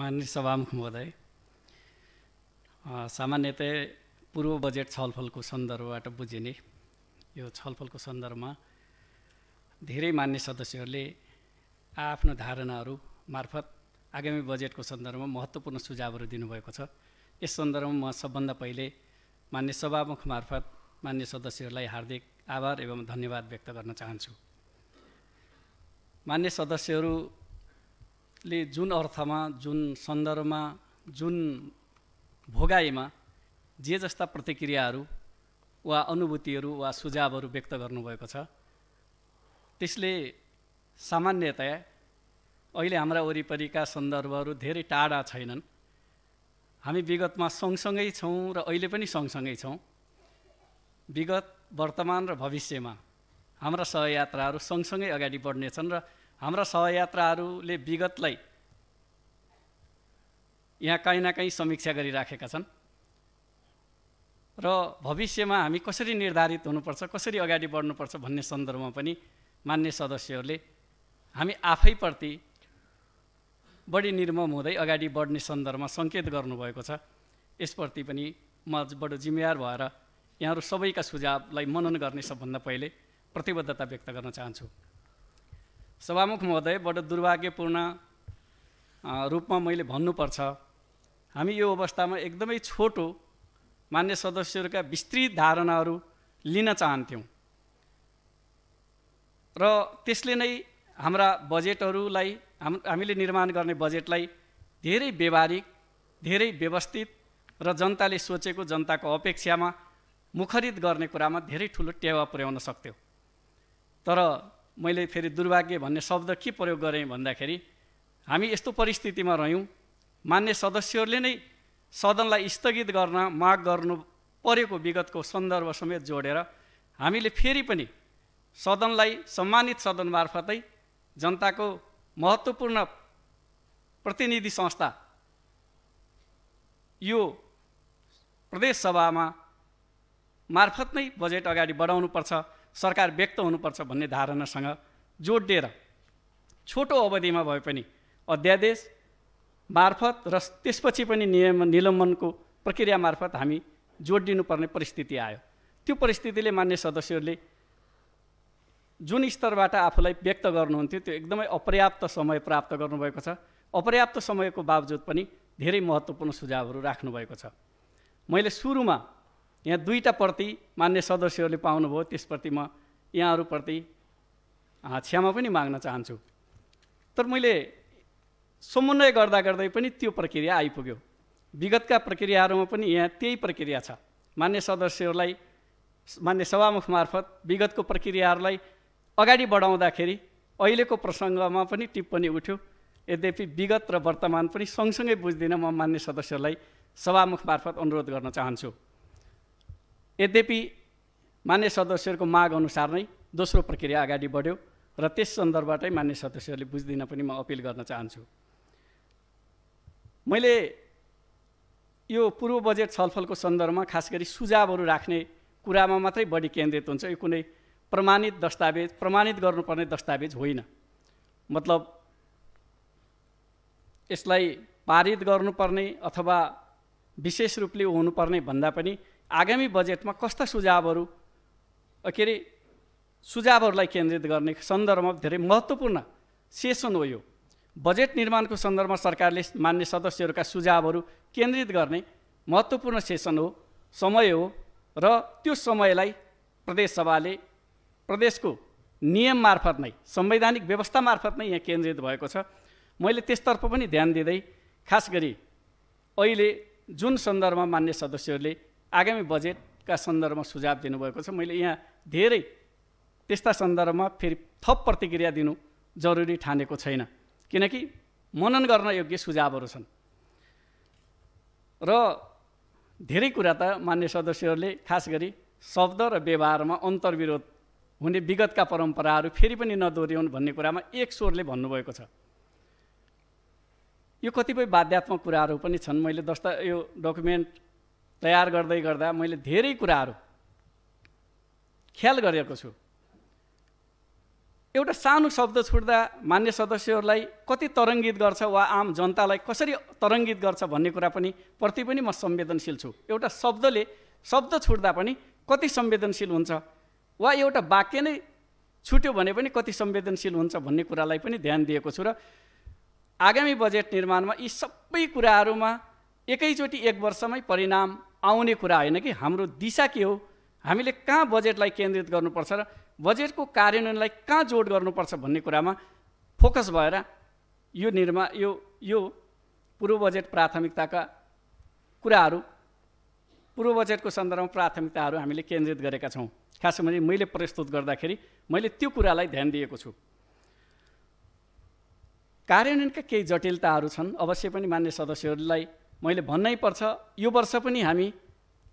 माननीय सभामुख महोदय सामान्यतया पूर्व बजेट छलफलको सन्दर्भबाट बुझिने यो छलफलको सन्दर्भमा धेरै मान्य सदस्यहरूले आआफ्नो धारणाहरू मार्फत आगामी बजेटको सन्दर्भमा महत्त्वपूर्ण सुझावहरू दिनुभएको छ यस सन्दर्भमा म सबभन्दा पहिले मान्य सभामुख मार्फत मान्य सदस्यहरूलाई हार्दिक आभार एवं धन्यवाद व्यक्त गर्न चाहन्छु मान्य सदस्यहरू ले जुन अर्थमा जुन सन्दर्भमा जुन भोगाइमा जे जस्ता प्रतिक्रियाहरू वा अनुभूतिहरू वा सुझावहरू व्यक्त गर्नुभएको छ त्यसले सामान्यतया अहिले हाम्रा वरिपरिका सन्दर्भहरू धेरै टाढा छैनन् हामी विगतमा सँगसँगै छौँ र अहिले पनि सँगसँगै छौँ विगत वर्तमान र भविष्यमा हाम्रा सहयात्राहरू सँगसँगै अगाडि बढ्नेछन् र हाम्रा सहयात्राहरूले विगतलाई यहाँ कहीँ न काहीँ समीक्षा गरिराखेका छन् र भविष्यमा हामी कसरी निर्धारित हुनुपर्छ कसरी अगाडि बढ्नुपर्छ भन्ने सन्दर्भमा पनि मान्य सदस्यहरूले हामी आफैप्रति बढी निर्मम हुँदै अगाडि बढ्ने सन्दर्भमा सङ्केत गर्नुभएको छ यसप्रति पनि म बडो जिम्मेवार भएर यहाँहरू सबैका सुझावलाई मनन गर्ने सबभन्दा पहिले प्रतिबद्धता व्यक्त गर्न चाहन्छु सभामुख महोदय दुर्भाग्यपूर्ण रूपमा मैले भन्नुपर्छ हामी यो अवस्थामा एकदमै छोटो मान्य सदस्यहरूका विस्तृत धारणाहरू लिन चाहन्थ्यौँ र त्यसले नै हाम्रा बजेटहरूलाई हाम हामीले निर्माण गर्ने बजेटलाई धेरै व्यवहारिक धेरै व्यवस्थित र जनताले सोचेको जनताको अपेक्षामा मुखरित गर्ने कुरामा धेरै ठुलो टेवा पुर्याउन सक्थ्यो तर मैले फेरि दुर्भाग्य भन्ने शब्द के प्रयोग गरेँ भन्दाखेरि हामी यस्तो परिस्थितिमा रह्यौँ मान्य सदस्यहरूले नै सदनलाई स्थगित गर्न माग गर्नु परेको विगतको सन्दर्भ समेत जोडेर हामीले फेरि पनि सदनलाई सम्मानित सदन मार्फतै जनताको महत्त्वपूर्ण प्रतिनिधि संस्था यो प्रदेशसभामा मार्फत नै बजेट अगाडि बढाउनुपर्छ सरकार व्यक्त हुनुपर्छ भन्ने धारणासँग जोडिएर छोटो अवधिमा भए पनि अध्यादेश मार्फत र त्यसपछि पनि नियम निलम्बनको प्रक्रिया मार्फत हामी दिनुपर्ने परिस्थिति आयो त्यो परिस्थितिले मान्य सदस्यहरूले जुन स्तरबाट आफूलाई व्यक्त गर्नुहुन्थ्यो त्यो एकदमै अपर्याप्त समय प्राप्त गर्नुभएको छ अपर्याप्त समयको बावजुद पनि धेरै महत्त्वपूर्ण सुझावहरू राख्नुभएको छ मैले सुरुमा यहाँ दुईवटा प्रति मान्य सदस्यहरूले पाउनुभयो त्यसप्रति म यहाँहरूप्रति क्षमा पनि माग्न चाहन्छु तर मैले समन्वय गर्दा गर्दै पनि त्यो प्रक्रिया आइपुग्यो विगतका प्रक्रियाहरूमा पनि यहाँ त्यही प्रक्रिया छ मान्य सदस्यहरूलाई मान्य सभामुख मार्फत विगतको प्रक्रियाहरूलाई अगाडि बढाउँदाखेरि अहिलेको प्रसङ्गमा पनि टिप्पणी उठ्यो यद्यपि विगत र वर्तमान पनि सँगसँगै बुझ्दिनँ म मान्य सदस्यहरूलाई सभामुख मार्फत अनुरोध गर्न चाहन्छु यद्यपि मान्य सदस्यहरूको माग अनुसार नै दोस्रो प्रक्रिया अगाडि बढ्यो र त्यस सन्दर्भबाटै मान्य सदस्यहरूले बुझ्दिन पनि म अपिल गर्न चाहन्छु मैले यो पूर्व बजेट छलफलको सन्दर्भमा खास गरी सुझावहरू राख्ने कुरामा मात्रै बढी केन्द्रित हुन्छ यो कुनै प्रमाणित दस्तावेज प्रमाणित गर्नुपर्ने दस्तावेज होइन मतलब यसलाई पारित गर्नुपर्ने अथवा विशेष रूपले हुनुपर्ने भन्दा पनि आगामी बजेटमा कस्ता सुझावहरू के अरे सुझावहरूलाई केन्द्रित गर्ने सन्दर्भमा धेरै महत्त्वपूर्ण सेसन हो यो बजेट निर्माणको सन्दर्भमा सरकारले मान्य सदस्यहरूका सुझावहरू केन्द्रित गर्ने महत्त्वपूर्ण सेसन हो समय हो र त्यो समयलाई प्रदेशसभाले प्रदेशको नियम मार्फत नै संवैधानिक व्यवस्था मार्फत नै यहाँ केन्द्रित भएको छ मैले त्यसतर्फ पनि ध्यान दिँदै खास गरी अहिले जुन सन्दर्भमा मान्य सदस्यहरूले आगामी बजेटका सन्दर्भमा सुझाव दिनुभएको छ मैले यहाँ धेरै त्यस्ता सन्दर्भमा फेरि थप प्रतिक्रिया दिनु जरुरी ठानेको छैन किनकि मनन गर्न योग्य सुझावहरू छन् र धेरै कुरा त मान्य सदस्यहरूले खास गरी शब्द र व्यवहारमा अन्तर्विरोध हुने विगतका परम्पराहरू फेरि पनि नदोहोऱ्याउन् भन्ने कुरामा एक स्वरले भन्नुभएको छ यो कतिपय बाध्यात्मक कुराहरू पनि छन् मैले दस्ता यो डकुमेन्ट तयार गर्दै गर्दा मैले धेरै कुराहरू ख्याल गरेको छु एउटा सानो शब्द छुट्दा मान्य सदस्यहरूलाई कति तरङ्गित गर्छ वा आम जनतालाई कसरी तरङ्गित गर्छ भन्ने कुरा पनि प्रति पनि म संवेदनशील छु एउटा शब्दले शब्द छुट्दा पनि कति संवेदनशील हुन्छ वा एउटा वाक्य नै छुट्यो भने पनि कति संवेदनशील हुन्छ भन्ने कुरालाई पनि ध्यान दिएको छु र आगामी बजेट निर्माणमा यी सबै कुराहरूमा एकैचोटि एक वर्षमै परिणाम आउने कुरा होइन कि हाम्रो दिशा के हो हामीले कहाँ बजेटलाई केन्द्रित गर्नुपर्छ र बजेटको कार्यान्वयनलाई कहाँ जोड गर्नुपर्छ भन्ने कुरामा फोकस भएर यो निर्मा यो यो पूर्व बजेट प्राथमिकताका कुराहरू पूर्व बजेटको सन्दर्भमा प्राथमिकताहरू हामीले केन्द्रित गरेका छौँ खास गरी मैले प्रस्तुत गर्दाखेरि मैले त्यो कुरालाई ध्यान दिएको छु कार्यान्वयनका केही जटिलताहरू छन् अवश्य पनि मान्य सदस्यहरूलाई मैले भन्नै पर्छ यो वर्ष पनि हामी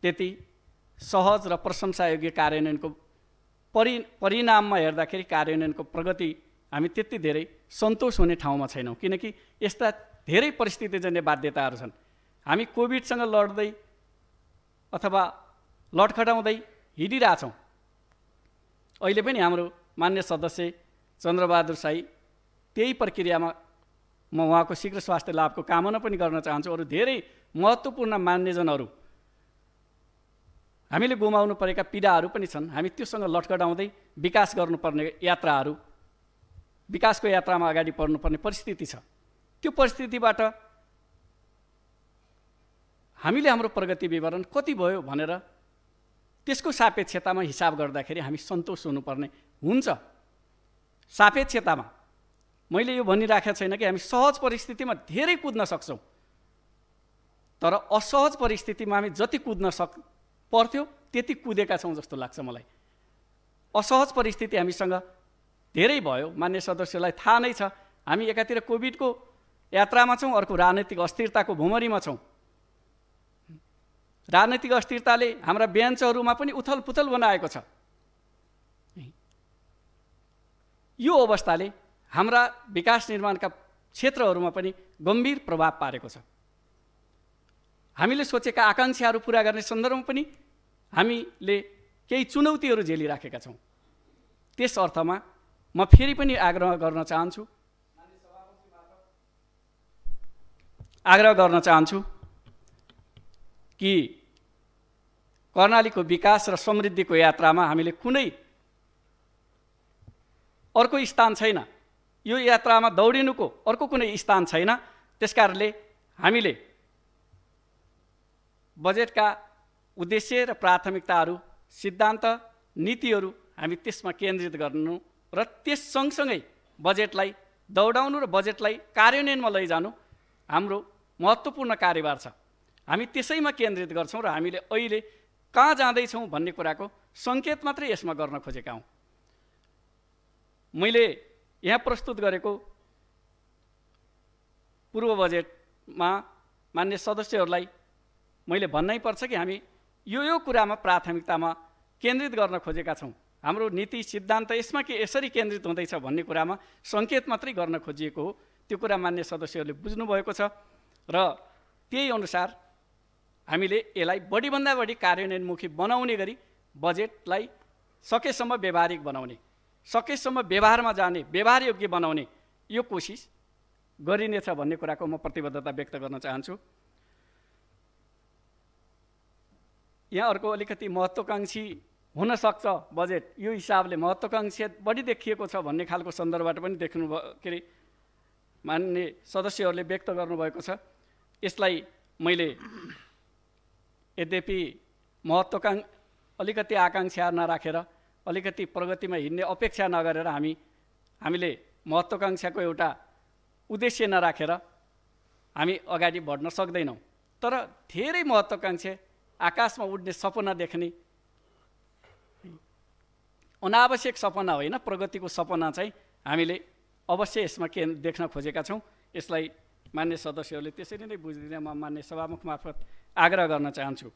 त्यति सहज र प्रशंसायोग्य कार्यान्वयनको परि परिणाममा हेर्दाखेरि कार्यान्वयनको प्रगति हामी त्यति धेरै सन्तोष हुने ठाउँमा छैनौँ किनकि यस्ता धेरै परिस्थितिजन्य बाध्यताहरू छन् हामी कोभिडसँग लड्दै अथवा लडखटाउँदै हिँडिरहेछौँ अहिले पनि हाम्रो मान्य सदस्य चन्द्रबहादुर साई त्यही प्रक्रियामा म उहाँको शीघ्र स्वास्थ्य लाभको कामना पनि गर्न चाहन्छु अरू धेरै महत्त्वपूर्ण मान्यजनहरू हामीले गुमाउनु परेका पीडाहरू पनि छन् हामी त्योसँग लटकडाउँदै विकास गर्नुपर्ने यात्राहरू विकासको यात्रामा अगाडि बढ्नुपर्ने परिस्थिति छ त्यो परिस्थितिबाट हामीले हाम्रो प्रगति विवरण कति भयो भनेर त्यसको सापेक्षतामा हिसाब गर्दाखेरि हामी सन्तोष हुनुपर्ने हुन्छ सापेक्षतामा मैले यो भनिराखेको छैन कि हामी सहज परिस्थितिमा धेरै कुद्न सक्छौँ तर असहज परिस्थितिमा हामी जति कुद्न सक् पर्थ्यो त्यति कुदेका छौँ जस्तो लाग्छ मलाई असहज परिस्थिति हामीसँग धेरै भयो मान्य सदस्यलाई थाहा नै छ हामी एकातिर कोभिडको यात्रामा छौँ अर्को राजनैतिक अस्थिरताको भुमरीमा छौँ राजनैतिक अस्थिरताले हाम्रा बेन्चहरूमा पनि उथलपुथल बनाएको छ यो अवस्थाले हाम्रा विकास निर्माणका क्षेत्रहरूमा पनि गम्भीर प्रभाव पारेको छ हामीले सोचेका आकाङ्क्षाहरू पुरा गर्ने सन्दर्भमा पनि हामीले केही चुनौतीहरू झेलिराखेका छौँ त्यस अर्थमा म फेरि पनि आग्रह गर्न चाहन्छु आग्रह गर्न चाहन्छु कि कर्णालीको विकास र समृद्धिको यात्रामा हामीले कुनै अर्को स्थान छैन यो यात्रामा दौडिनुको अर्को कुनै स्थान छैन त्यसकारणले हामीले बजेटका उद्देश्य र प्राथमिकताहरू सिद्धान्त नीतिहरू हामी त्यसमा केन्द्रित गर्नु र त्यस सँगसँगै बजेटलाई दौडाउनु र बजेटलाई कार्यान्वयनमा लैजानु हाम्रो महत्त्वपूर्ण कार्यभार छ हामी त्यसैमा केन्द्रित गर्छौँ र हामीले अहिले कहाँ जाँदैछौँ भन्ने कुराको सङ्केत मात्रै यसमा गर्न खोजेका हौँ मैले यहाँ प्रस्तुत गरेको पूर्व बजेटमा मान्य सदस्यहरूलाई मैले भन्नै पर्छ कि हामी यो यो कुरामा प्राथमिकतामा केन्द्रित गर्न खोजेका छौँ हाम्रो नीति सिद्धान्त यसमा के यसरी केन्द्रित हुँदैछ भन्ने कुरामा सङ्केत मात्रै गर्न खोजिएको हो त्यो कुरा मान्य सदस्यहरूले बुझ्नुभएको छ र त्यही अनुसार हामीले यसलाई बढीभन्दा बढी कार्यान्वयनमुखी बनाउने गरी बजेटलाई सकेसम्म व्यावहारिक बनाउने सकेसम्म व्यवहारमा जाने व्यवहार योग्य बनाउने यो कोसिस गरिनेछ भन्ने कुराको म प्रतिबद्धता व्यक्त गर्न चाहन्छु यहाँ अर्को अलिकति महत्त्वाकाङ्क्षी हुनसक्छ बजेट यो हिसाबले महत्त्वकाङ्क्षा बढी देखिएको छ भन्ने खालको सन्दर्भबाट पनि देख्नु के अरे मान्ने सदस्यहरूले व्यक्त गर्नुभएको छ यसलाई मैले यद्यपि महत्त्वकाङ अलिकति आकाङ्क्षा नराखेर अलिकति प्रगतिमा हिँड्ने अपेक्षा नगरेर हामी हामीले महत्त्वकाङ्क्षाको एउटा उद्देश्य नराखेर हामी अगाडि बढ्न सक्दैनौँ तर धेरै महत्त्वकाङ्क्षा आकाशमा उड्ने सपना देख्ने अनावश्यक सपना होइन प्रगतिको सपना चाहिँ हामीले अवश्य यसमा के देख्न खोजेका छौँ यसलाई मान्य सदस्यहरूले त्यसरी नै बुझिदिने म मान्य सभामुख मार्फत आग्रह गर्न चाहन्छु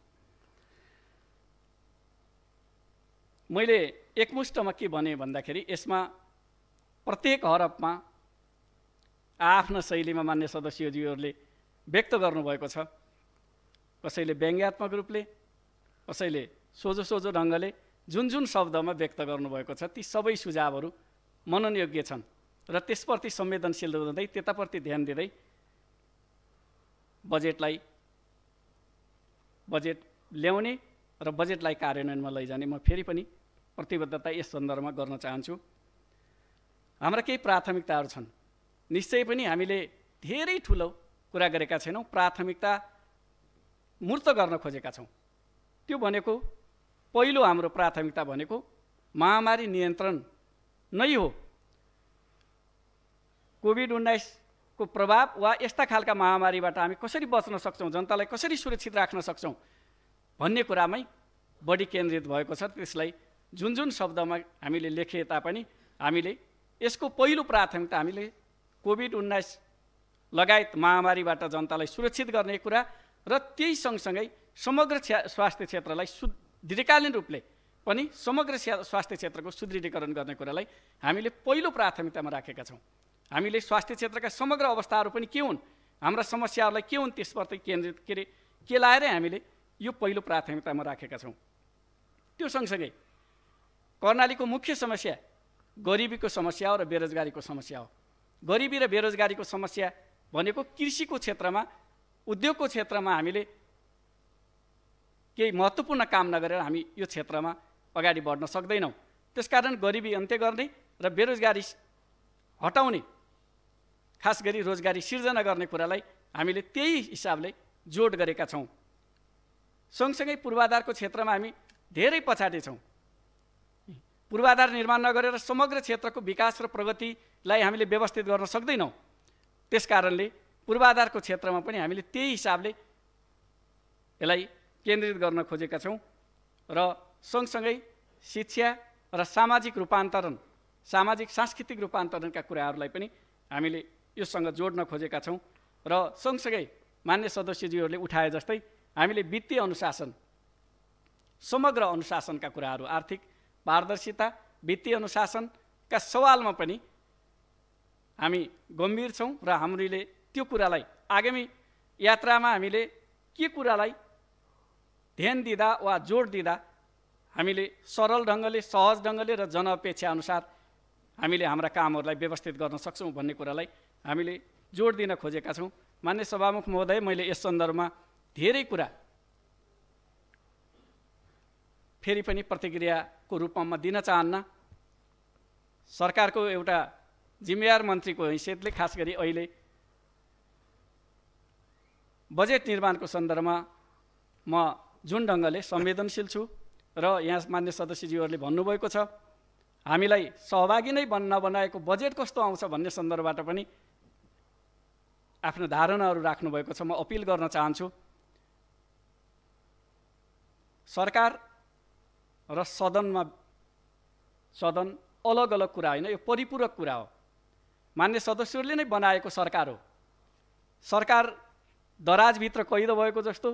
मैले एकमुष्टमा के भने भन्दाखेरि यसमा प्रत्येक हरफमा आफ्नो शैलीमा मान्य सदस्यज्यूहरूले व्यक्त गर्नुभएको छ कसैले व्यङ्ग्यात्मक रूपले कसैले सोझो सोझो ढङ्गले जुन जुन शब्दमा व्यक्त गर्नुभएको छ ती सबै सुझावहरू मननयोग्य छन् र त्यसप्रति संवेदनशील रहँदै त्यताप्रति ध्यान दिँदै बजेटलाई बजेट ल्याउने र बजेटलाई कार्यान्वयनमा लैजाने म फेरि पनि प्रतिबद्धता यस सन्दर्भमा गर्न चाहन्छु हाम्रा केही प्राथमिकताहरू छन् निश्चय पनि हामीले धेरै ठुलो कुरा गरेका छैनौँ प्राथमिकता मूर्त गर्न खोजेका छौँ त्यो भनेको पहिलो हाम्रो प्राथमिकता भनेको महामारी नियन्त्रण नै हो कोभिड उन्नाइसको प्रभाव वा यस्ता खालका महामारीबाट हामी कसरी बच्न सक्छौँ जनतालाई कसरी सुरक्षित राख्न सक्छौँ भन्ने कुरामै बढी केन्द्रित भएको छ त्यसलाई जुन जुन शब्दमा हामीले लेखे तापनि हामीले यसको पहिलो प्राथमिकता हामीले कोभिड उन्नाइस लगायत महामारीबाट जनतालाई सुरक्षित गर्ने कुरा र त्यही सँगसँगै समग्र स्वास्थ्य क्षेत्रलाई सु दीर्घकालीन रूपले पनि समग्र स्वास्थ्य क्षेत्रको सुदृढीकरण गर्ने कुरालाई हामीले पहिलो प्राथमिकतामा राखेका छौँ हामीले स्वास्थ्य क्षेत्रका समग्र अवस्थाहरू पनि के हुन् हाम्रा समस्याहरूलाई के हुन् त्यसप्रति केन्द्रित के अरे के लाएरै हामीले यो पहिलो प्राथमिकतामा राखेका छौँ त्यो सँगसँगै कर्णालीको मुख्य समस्या गरिबीको समस्या हो र बेरोजगारीको समस्या हो गरिबी र बेरोजगारीको समस्या भनेको कृषिको क्षेत्रमा उद्योगको क्षेत्रमा हामीले केही महत्त्वपूर्ण काम नगरेर हामी यो क्षेत्रमा अगाडि बढ्न सक्दैनौँ त्यसकारण गरिबी अन्त्य गर्ने र बेरोजगारी हटाउने खास गरी रोजगारी सिर्जना गर्ने कुरालाई हामीले त्यही हिसाबले जोड गरेका छौँ सँगसँगै पूर्वाधारको क्षेत्रमा हामी धेरै पछाडि छौँ पूर्वाधार निर्माण नगरेर समग्र क्षेत्रको विकास र प्रगतिलाई हामीले व्यवस्थित गर्न सक्दैनौँ त्यस कारणले पूर्वाधारको क्षेत्रमा पनि हामीले त्यही हिसाबले यसलाई केन्द्रित गर्न खोजेका छौँ र सँगसँगै शिक्षा र सामाजिक रूपान्तरण सामाजिक सांस्कृतिक रूपान्तरणका कुराहरूलाई पनि हामीले योसँग जोड्न खोजेका छौँ र सँगसँगै मान्य सदस्यजीहरूले उठाए जस्तै हामीले वित्तीय अनुशासन समग्र अनुशासनका कुराहरू आर्थिक पारदर्शिता वित्तीय अनुशासनका सवालमा पनि हामी गम्भीर छौँ र हामीले त्यो कुरालाई आगामी यात्रामा हामीले के कुरालाई ध्यान दिँदा वा जोड दिँदा हामीले सरल ढङ्गले सहज ढङ्गले र जनअपेक्षा अनुसार हामीले हाम्रा कामहरूलाई व्यवस्थित गर्न सक्छौँ भन्ने कुरालाई हामीले जोड दिन खोजेका छौँ मान्य सभामुख महोदय मैले यस सन्दर्भमा धेरै कुरा फेरि पनि प्रतिक्रियाको रूपमा म दिन चाहन्न सरकारको एउटा जिम्मेवार मन्त्रीको हैसियतले खास गरी अहिले बजेट निर्माणको सन्दर्भमा म जुन ढङ्गले संवेदनशील छु र यहाँ मान्य सदस्यजीहरूले भन्नुभएको छ हामीलाई सहभागी नै बन् नबनाएको बजेट कस्तो आउँछ भन्ने सन्दर्भबाट पनि आफ्नो धारणाहरू राख्नुभएको छ म अपिल गर्न चाहन्छु सरकार र सदनमा सदन अलग अलग कुरा होइन यो परिपूरक कुरा हो मान्य सदस्यहरूले नै बनाएको सरकार हो सरकार दराजभित्र कैद भएको जस्तो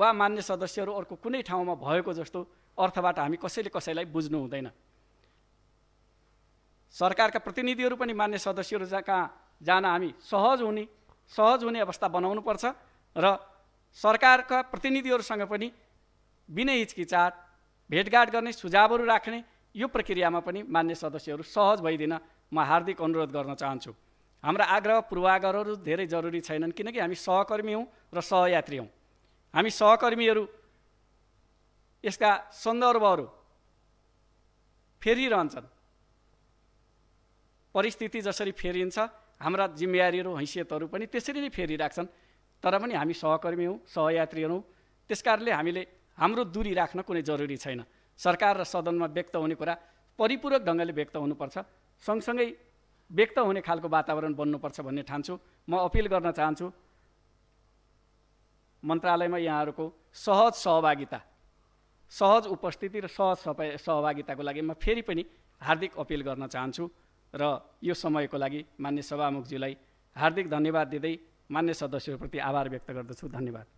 वा मान्य सदस्यहरू अर्को कुनै ठाउँमा भएको जस्तो अर्थबाट हामी कसैले कसैलाई बुझ्नु हुँदैन सरकारका प्रतिनिधिहरू पनि मान्य सदस्यहरू जहाँ कहाँ जान हामी सहज हुने सहज हुने अवस्था बनाउनुपर्छ र सरकारका प्रतिनिधिहरूसँग पनि बिनै हिचकिचाट भेटघाट गर्ने सुझावहरू राख्ने यो प्रक्रियामा पनि मान्य सदस्यहरू सहज भइदिन म हार्दिक अनुरोध गर्न चाहन्छु हाम्रा आग्रह पूर्वाग्रहहरू धेरै जरुरी छैनन् किनकि हामी सहकर्मी हौँ र सहयात्री हौँ हामी सहकर्मीहरू यसका सन्दर्भहरू फेरिरहन्छन् परिस्थिति जसरी फेरिन्छ हाम्रा जिम्मेवारीहरू हैसियतहरू पनि त्यसरी नै फेरिराख्छन् तर पनि हामी सहकर्मी हौँ सहयात्री हौँ त्यस कारणले हामीले हाम्रो दूरी राख्न कुनै जरुरी छैन सरकार र सदनमा व्यक्त हुने कुरा परिपूरक ढङ्गले व्यक्त हुनुपर्छ सँगसँगै व्यक्त हुने खालको वातावरण बन्नुपर्छ भन्ने ठान्छु म अपिल गर्न चाहन्छु मन्त्रालयमा यहाँहरूको सहज सहभागिता सहज उपस्थिति र सहज सहभागिताको लागि म फेरि पनि हार्दिक अपिल गर्न चाहन्छु र यो समयको लागि मान्य सभामुखज्यूलाई हार्दिक धन्यवाद दिँदै मान्य सदस्यहरूप्रति आभार व्यक्त गर्दछु धन्यवाद